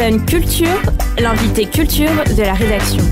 Seine culture, l'invité culture de la rédaction.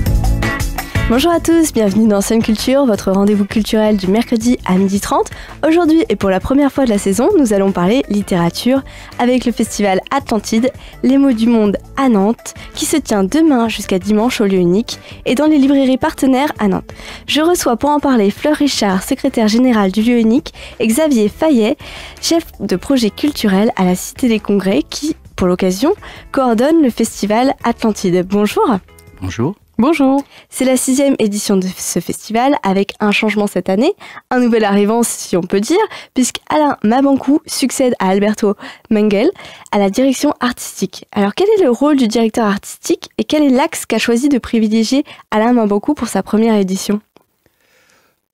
Bonjour à tous, bienvenue dans Scène Culture, votre rendez-vous culturel du mercredi à 12h30. Aujourd'hui et pour la première fois de la saison, nous allons parler littérature avec le festival Atlantide, Les mots du monde à Nantes, qui se tient demain jusqu'à dimanche au lieu unique et dans les librairies partenaires à Nantes. Je reçois pour en parler Fleur Richard, secrétaire générale du lieu unique, et Xavier Fayet, chef de projet culturel à la Cité des Congrès, qui pour l'occasion, coordonne le festival Atlantide. Bonjour. Bonjour. Bonjour. C'est la sixième édition de ce festival avec un changement cette année, un nouvel arrivant si on peut dire, puisque Alain Mabankou succède à Alberto Mengel à la direction artistique. Alors quel est le rôle du directeur artistique et quel est l'axe qu'a choisi de privilégier Alain Mabankou pour sa première édition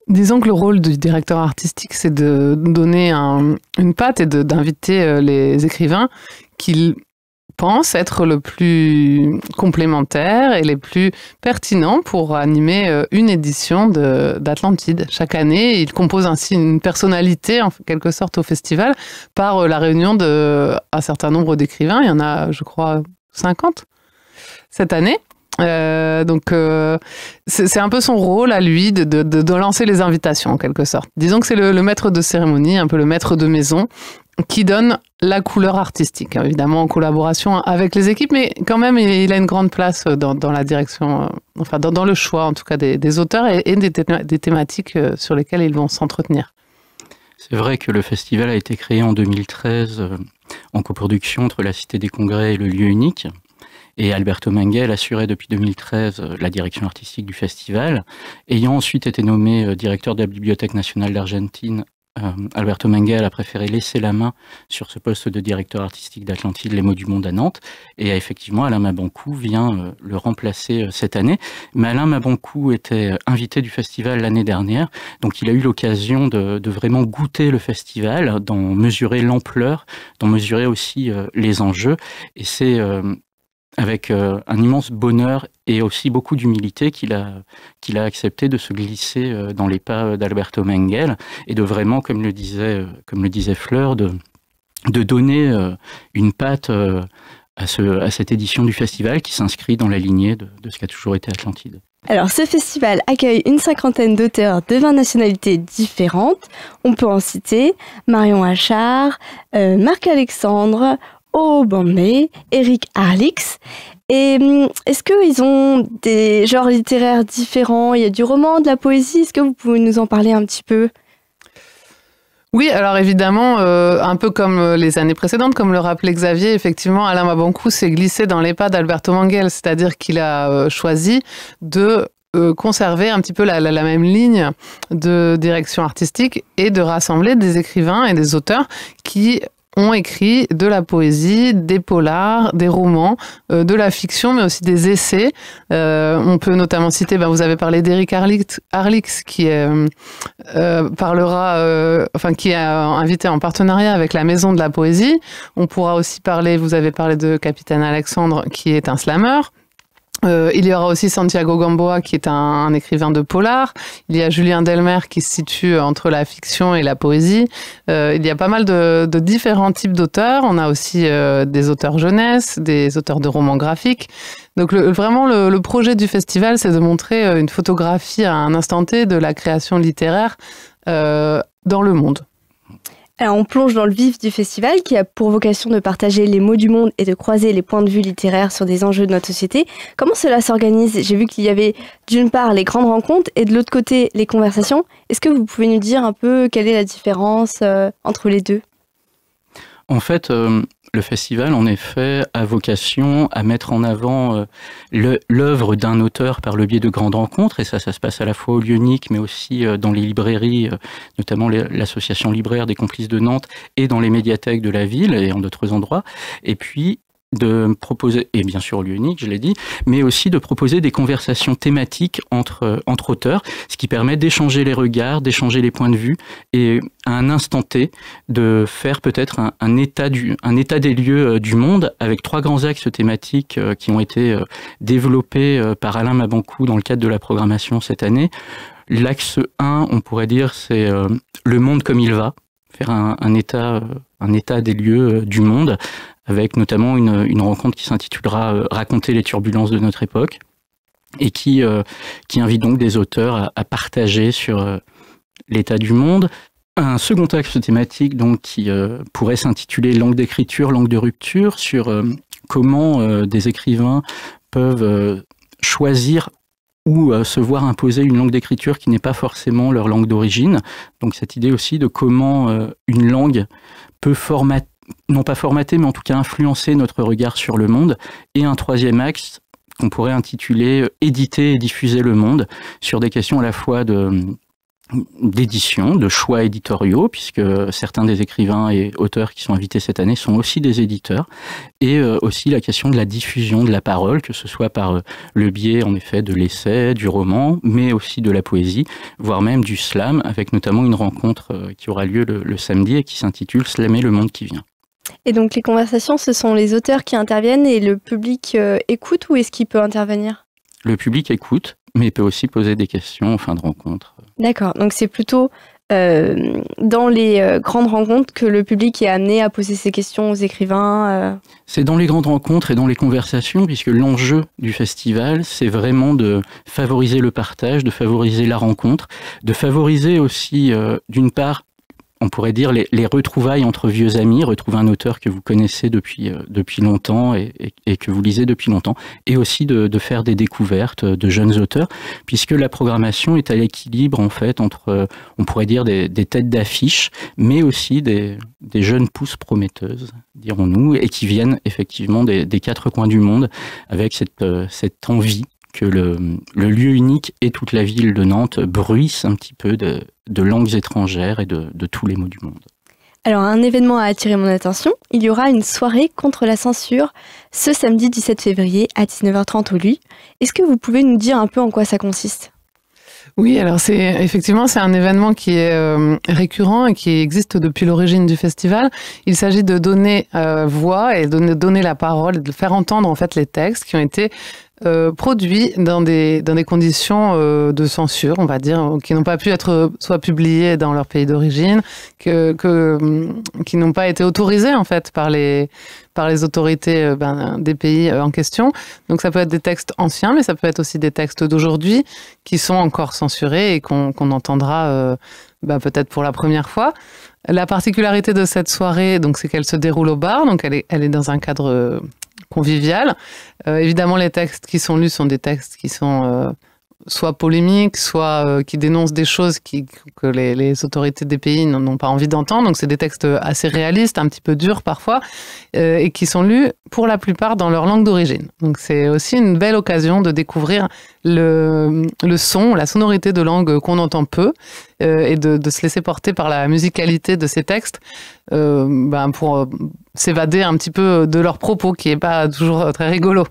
Disons que le rôle du directeur artistique, c'est de donner une patte et d'inviter euh, les écrivains qu'il pense être le plus complémentaire et les plus pertinents pour animer euh, une édition d'Atlantide. Chaque année, il compose ainsi une personnalité, en quelque sorte, au festival par euh, la réunion d'un certain nombre d'écrivains. Il y en a, je crois, 50 cette année. Euh, donc euh, c'est un peu son rôle à lui de, de, lancer les invitations en quelque sorte. Disons que c'est le, maître de cérémonie, un peu le maître de maison, qui donne la couleur artistique, hein, évidemment en collaboration avec les équipes, mais quand même il a une grande place dans, la direction, euh, enfin dans, le choix en tout cas des, auteurs et, des, des thématiques sur lesquelles ils vont s'entretenir. C'est vrai que le festival a été créé en 2013 en coproduction entre la Cité des Congrès et le lieu unique. Et Alberto Manguel assurait depuis 2013 euh, la direction artistique du festival. Ayant ensuite été nommé euh, directeur de la Bibliothèque nationale d'Argentine euh, Alberto Manguel a préféré laisser la main sur ce poste de directeur artistique d'Atlantide, Les Mots du Monde à Nantes, et effectivement Alain Maboncou vient le remplacer cette année. Mais Alain Maboncou était invité du festival l'année dernière, donc il a eu l'occasion de, de, vraiment goûter le festival, d'en mesurer l'ampleur, d'en mesurer aussi les enjeux, et c'est avec euh, un immense bonheur et aussi beaucoup d'humilité qu'il a, accepté de se glisser euh, dans les pas d'Alberto Mengel et de vraiment, comme le disait, euh, Fleur, de, donner une patte à, cette édition du festival qui s'inscrit dans la lignée de, ce ce a toujours été Atlantide. Alors, ce festival accueille une cinquantaine d'auteurs de 20 nationalités différentes. On peut en citer Marion Achard, Marc Alexandre, au mais Eric Arlix Et mm, est-ce qu'ils ont des genres littéraires différents Il y a du roman, de la poésie. Est-ce que vous pouvez nous en parler un petit peu oui, alors évidemment, euh, un peu comme les années précédentes, comme le rappelait Xavier, effectivement, Alain Mabankou s'est glissé dans les pas d'Alberto Mangel, c'est-à-dire qu'il a euh, choisi de euh, conserver un petit peu la, même ligne de direction artistique et de rassembler des écrivains et des auteurs qui ont écrit de la poésie, des polars, des romans, euh, de la fiction, mais aussi des essais. Euh, on peut notamment citer, ben, vous avez parlé d'Eric Arlix, qui euh, parlera, enfin qui est invité en partenariat avec la Maison de la Poésie. On pourra aussi parler, vous avez parlé de Capitaine Alexandre, qui est un slammer. Euh, il y aura aussi Santiago Gamboa qui est un, écrivain de polar. Il y a Julien Delmer qui se situe euh, entre la fiction et la poésie. Euh, il y a pas mal de, différents types d'auteurs. On a aussi des auteurs jeunesse, des auteurs de romans graphiques. Donc vraiment le, projet du festival, c'est de montrer une photographie à un instant T de la création littéraire dans le monde. Alors ah, on plonge dans le vif du festival qui a pour vocation de partager les mots du monde et de croiser les points de vue littéraires sur des enjeux de notre société. Comment cela s'organise J'ai vu qu'il y avait d'une part les grandes rencontres et de l'autre côté les conversations. Est-ce que vous pouvez nous dire un peu quelle est la différence euh, entre les deux En fait, euh, le festival, en effet, a vocation à mettre en avant euh, l'œuvre d'un auteur par le biais de grandes rencontres, et ça, ça se passe à la fois au Lyonique, mais aussi euh, dans les librairies, euh, notamment l'association libraire des complices de Nantes, et dans les médiathèques de la ville et en d'autres endroits. Et puis, de proposer, et bien sûr au lieu unique, je l'ai dit, mais aussi de proposer des conversations thématiques entre, euh, entre auteurs, ce qui permet d'échanger les regards, d'échanger les points de vue, et à un instant T, de faire peut-être un, état du, un état des lieux euh, du monde, avec trois grands axes thématiques euh, qui ont été développés par Alain Mabancou dans le cadre de la programmation cette année. L'axe 1, on pourrait dire, c'est le monde comme il va, faire un, état, un état des lieux euh, du monde, avec notamment une, rencontre qui s'intitulera euh, Raconter les turbulences de notre époque, et qui, euh, qui invite donc des auteurs à, à partager sur l'état du monde. Un second axe thématique donc, qui pourrait s'intituler Langue d'écriture, langue de rupture, sur comment des écrivains peuvent choisir ou euh, se voir imposer une langue d'écriture qui n'est pas forcément leur langue d'origine. Donc cette idée aussi de comment euh, une langue peut formater, non pas formater, mais en tout cas influencer notre regard sur le monde. Et un troisième axe qu'on pourrait intituler euh, Éditer et diffuser le monde sur des questions à la fois de d'édition, de choix éditoriaux, puisque certains des écrivains et auteurs qui sont invités cette année sont aussi des éditeurs, et euh, aussi la question de la diffusion de la parole, que ce soit par euh, le biais en effet de l'essai, du roman, mais aussi de la poésie, voire même du slam, avec notamment une rencontre euh, qui aura lieu le, samedi et qui s'intitule Slammer le monde qui vient. Et donc les conversations, ce sont les auteurs qui interviennent et le public écoute ou est-ce qu'il peut intervenir Le public écoute, mais peut aussi poser des questions en fin de rencontre. D'accord, donc c'est plutôt euh, dans les euh, grandes rencontres que le public est amené à poser ses questions aux écrivains euh. C'est dans les grandes rencontres et dans les conversations, puisque l'enjeu du festival, c'est vraiment de favoriser le partage, de favoriser la rencontre, de favoriser aussi, d'une part, on pourrait dire, les, retrouvailles entre vieux amis, retrouver un auteur que vous connaissez depuis, euh, depuis longtemps et, que vous lisez depuis longtemps, et aussi de, faire des découvertes euh, de jeunes auteurs, puisque la programmation est à l'équilibre, en fait, entre, euh, on pourrait dire, des, têtes d'affiche, mais aussi des, jeunes pousses prometteuses, dirons-nous, et qui viennent effectivement des, quatre coins du monde avec cette, cette envie que le, lieu unique et toute la ville de Nantes bruissent un petit peu de, langues étrangères et de, tous les mots du monde. Alors, un événement a attiré mon attention. Il y aura une soirée contre la censure ce samedi 17 février à 19h30 au LUI. Est-ce que vous pouvez nous dire un peu en quoi ça consiste oui, alors c'est effectivement c'est un événement qui est euh, récurrent et qui existe depuis l'origine du festival. Il s'agit de donner euh, voix et de donner, la parole, de faire entendre en fait les textes qui ont été euh, produits dans des, dans des conditions euh, de censure, on va dire, qui n'ont pas pu être soit publiés dans leur pays d'origine, que, mm, qui n'ont pas été autorisés en fait par les, par les autorités euh, ben, des pays en question. Donc ça peut être des textes anciens, mais ça peut être aussi des textes d'aujourd'hui qui sont encore censurés et qu'on entendra ben, peut-être pour la première fois. La particularité de cette soirée, donc, c'est qu'elle se déroule au bar, donc elle est, elle est dans un cadre convivial. Euh, évidemment, les textes qui sont lus sont des textes qui sont euh, soit polémiques, soit euh, qui dénoncent des choses que les, autorités des pays n'ont pas envie d'entendre. Donc c'est des textes assez réalistes, un petit peu durs parfois, euh, et qui sont lus pour la plupart dans leur langue d'origine. Donc c'est aussi une belle occasion de découvrir le, son, la sonorité de langues qu'on entend peu, euh, et de, se laisser porter par la musicalité de ces textes ben, pour s'évader un petit peu de leurs propos, qui n'est pas toujours très rigolo.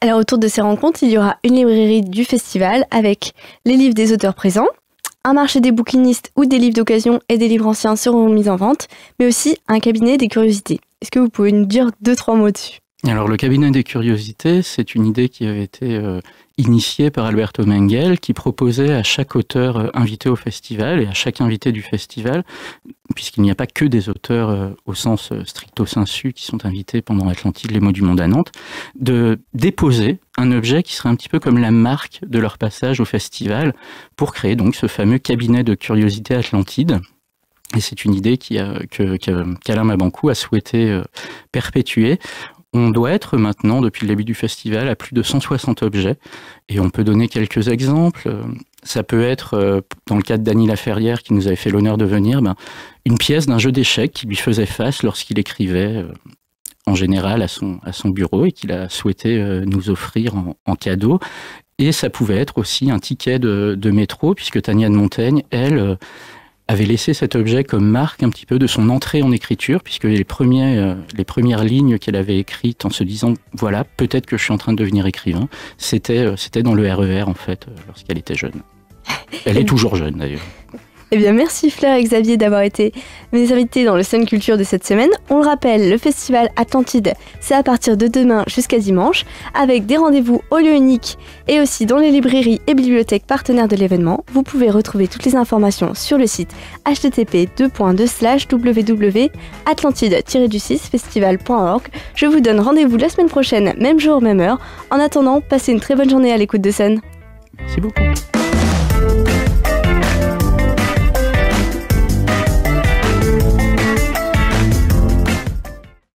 Alors autour de ces rencontres, il y aura une librairie du festival avec les livres des auteurs présents, un marché des bouquinistes ou des livres d'occasion et des livres anciens seront mis en vente, mais aussi un cabinet des curiosités. Est-ce que vous pouvez nous dire deux, trois mots dessus alors le cabinet des curiosités, c'est une idée qui avait été euh, initiée par Alberto Mengel, qui proposait à chaque auteur euh, invité au festival et à chaque invité du festival, puisqu'il n'y a pas que des auteurs euh, au sens stricto sensu qui sont invités pendant Atlantide, les mots du monde à Nantes, de déposer un objet qui serait un petit peu comme la marque de leur passage au festival pour créer donc ce fameux cabinet de curiosités Atlantide. Et c'est une idée qu'Alain qu Mabancou a souhaité perpétuer on doit être maintenant, depuis le début du festival, à plus de 160 objets. Et on peut donner quelques exemples. Euh, ça peut être, euh, dans le cas de Dany Laferrière, qui nous avait fait l'honneur de venir, ben, une pièce d'un jeu d'échecs qui lui faisait face lorsqu'il écrivait euh, en général à son, à son bureau et qu'il a souhaité nous offrir en, cadeau. Et ça pouvait être aussi un ticket de, de métro, puisque Tania de Montaigne, elle, avait laissé cet objet comme marque un petit peu de son entrée en écriture, puisque les, premiers, euh, les premières lignes qu'elle avait écrites en se disant voilà, peut-être que je suis en train de devenir écrivain, c'était euh, dans le RER e en fait, euh, lorsqu'elle était jeune. Elle est toujours jeune d'ailleurs. Eh bien, merci Fleur et Xavier d'avoir été mes invités dans le Sun Culture de cette semaine. On le rappelle, le festival Atlantide, c'est à partir de demain jusqu'à dimanche, avec des rendez-vous au lieu unique et aussi dans les librairies et bibliothèques partenaires de l'événement. Vous pouvez retrouver toutes les informations sur le site http www.atlantide-festival.org. Je vous donne rendez-vous la semaine prochaine, même jour, même heure. En attendant, passez une très bonne journée à l'écoute de Sun. C'est beaucoup.